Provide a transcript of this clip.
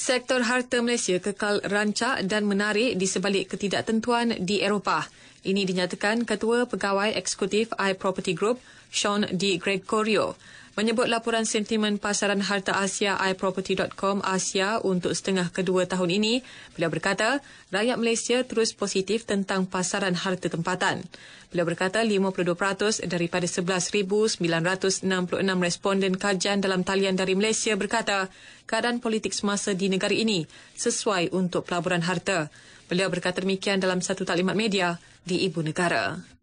Sektor harta Malaysia kekal rancak dan menarik di sebalik ketidaktentuan di Eropah. Ini dinyatakan Ketua Pegawai Eksekutif iProperty Group, Sean D. Gregorio menyebut laporan sentimen pasaran harta Asia iProperty.com Asia untuk setengah kedua tahun ini, beliau berkata rakyat Malaysia terus positif tentang pasaran harta tempatan. Beliau berkata 52% daripada 11,966 responden kajian dalam talian dari Malaysia berkata keadaan politik semasa di negara ini sesuai untuk pelaburan harta. Beliau berkata demikian dalam satu taklimat media di Ibu Negara.